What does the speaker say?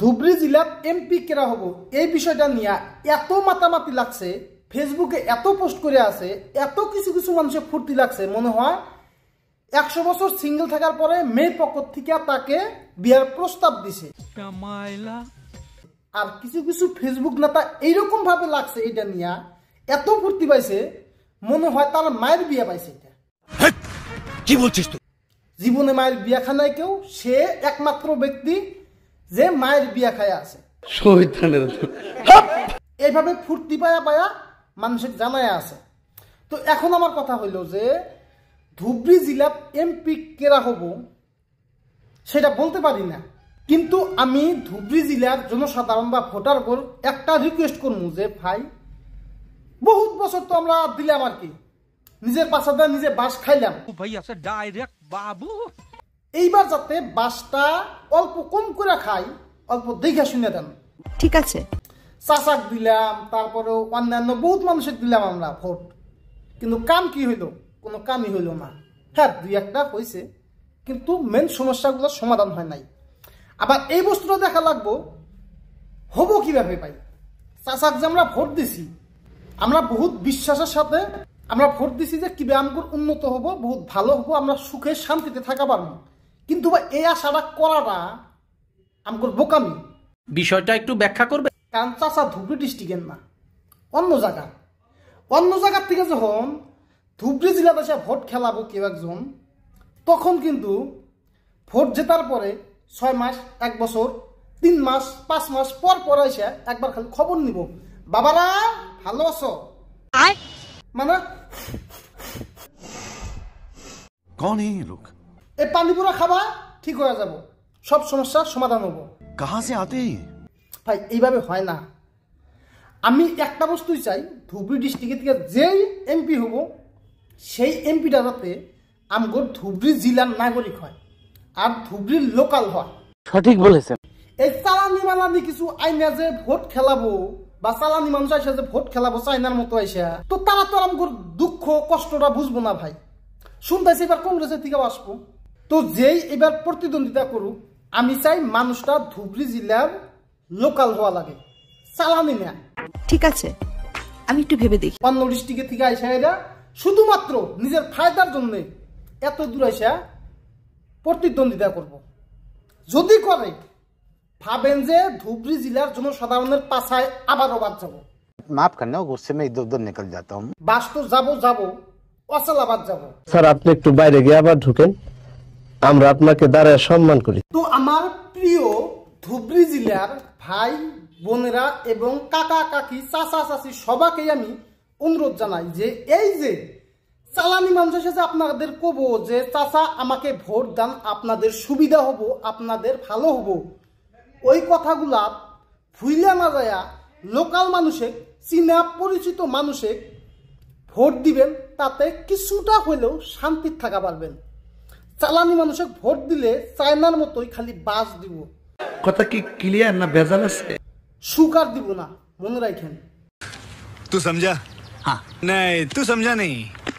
ধুবড়ী জেলার এমপি কেরা হব এই বিষয়টা নিয়ে এত মাতামাতি লাগছে ফেসবুকে এত পোস্ট করে আছে এত কিছু কিছু মানুষের ফুর্তি লাগছে মনে হয় একশো বছর সিঙ্গেল থাকার পরে মেয়ের পক্ষ থেকে তাকে বিয়ার প্রস্তাব দিছে আর কিছু কিছু ফেসবুক নেতা এইরকম ভাবে লাগছে এটা নিয়ে এত ফুর্তি পাইছে মনে হয় তার মায়ের বিয়ে পাইছে এটা কি বলছিস জীবনে মায়ের বিয়া খানায় কেউ সে একমাত্র ব্যক্তি যে মায়ের বিয়া খায়া আছে হ্যাঁ। এইভাবে ফুর্তি পায়া পায়া মানুষের জানায় আছে তো এখন আমার কথা হইল যে ধুবড়ী জেলার এমপি কেরা হব সেটা বলতে পারি না কিন্তু আমি ধুবড়ী জেলার জনসাধারণ বা ভোটার গোল একটা রিকোয়েস্ট করবো যে ভাই বহুত বছর তো আমরা দিলাম আর কি নিজের পাশাদা নিজে বাস খাইলাম ভাই আছে ডাইরেক্ট বাবু এইবার যাতে বাসটা অল্প কম করে খাই অল্প দেখে শুনে দেন ঠিক আছে চাচাক দিলাম তারপরে অন্যান্য বহুত মানুষের দিলাম আমরা ভোট কিন্তু কাম কি হইল কোনো কামই হইল না হ্যাঁ দুই একটা হয়েছে কিন্তু মেন সমস্যাগুলো সমাধান হয় নাই আবার এই বস্তুটা দেখা লাগবো হব কিভাবে পাই চাচাক যে আমরা ভোট দিছি আমরা বহুত বিশ্বাসের সাথে আমরা ভোট দিছি যে কিভাবে আমগুলো উন্নত হব বহুত ভালো হব আমরা সুখে শান্তিতে থাকা পারবো কিন্তু এই আশাটা করাটা আমার বোকামি বিষয়টা একটু ব্যাখ্যা করবে কারণ চাষা ধুবড়ি ডিস্ট্রিক্টের না অন্য জায়গা অন্য জায়গার থেকে যখন ধুবড়ি জেলাতে সে ভোট খেলাবো কেউ একজন তখন কিন্তু ভোট জেতার পরে ছয় মাস এক বছর তিন মাস পাঁচ মাস পর পর এসে একবার খালি খবর নিব বাবারা ভালো আছো মানে কন এই লোক এই পুরা খাবা ঠিক হয়ে যাব সব সমস্যার সমাধান হবো কাহা আতে ভাই এইভাবে হয় না আমি একটা বস্তুই চাই ধুবড়ি ডিস্ট্রিক্টে থেকে যেই এমপি হব সেই এমপিটা যাতে আমগর ধুবড়ি জেলার নাগরিক হয় আর ধুবড়ির লোকাল হয় সঠিক বলেছেন এই চালানি মালানি কিছু আইনা যে ভোট খেলাবো বা চালানি মানুষ আইসা যে ভোট খেলাবো চাইনার মতো আইসা তো তারা তো আমগর দুঃখ কষ্টটা বুঝবো না ভাই শুনতেছি এবার কংগ্রেসের থেকে আসবো তো যেই এবার প্রতিদ্বন্দ্বিতা করুক আমি চাই মানুষটা ধুবড়ি জেলার লোকাল হওয়া লাগে চালানি না ঠিক আছে আমি একটু ভেবে দেখি অন্য ডিস্ট্রিক্টে থেকে আইসা এরা শুধুমাত্র নিজের ফায়দার জন্য এত দূর আইসা প্রতিদ্বন্দ্বিতা করব। যদি করে ভাবেন যে ধুবড়ি জেলার জনসাধারণের পাশায় আবারও বাদ যাব মাফ করনা গুসে মে ইদর উদর নিকল যাতা বাস তো যাবো যাবো আবার যাবো স্যার আপনি একটু বাইরে গিয়ে আবার ঢুকেন আমরা আপনাকে দ্বারা সম্মান করি তো আমার প্রিয় ধুবড়ী জেলার ভাই বোনেরা এবং কাকা কাকি চাচা চাচি সবাকেই আমি অনুরোধ জানাই যে এই যে চালানি মানুষ এসে আপনাদের কব যে চাষা আমাকে ভোট দান আপনাদের সুবিধা হব আপনাদের ভালো হব ওই কথাগুলা ফুইলে না যায় লোকাল মানুষে চীনা পরিচিত মানুষে ভোট দিবেন তাতে কিছুটা হলেও শান্তি থাকা পারবেন চালানি মানুষের ভোট দিলে চায়নার মতোই খালি বাস দিব কথা কি ক্লিয়ার না ভেজাল আছে সুকার দিব না মনে রাখেন তুই সমঝা হ্যাঁ নাই তুই সমঝা নেই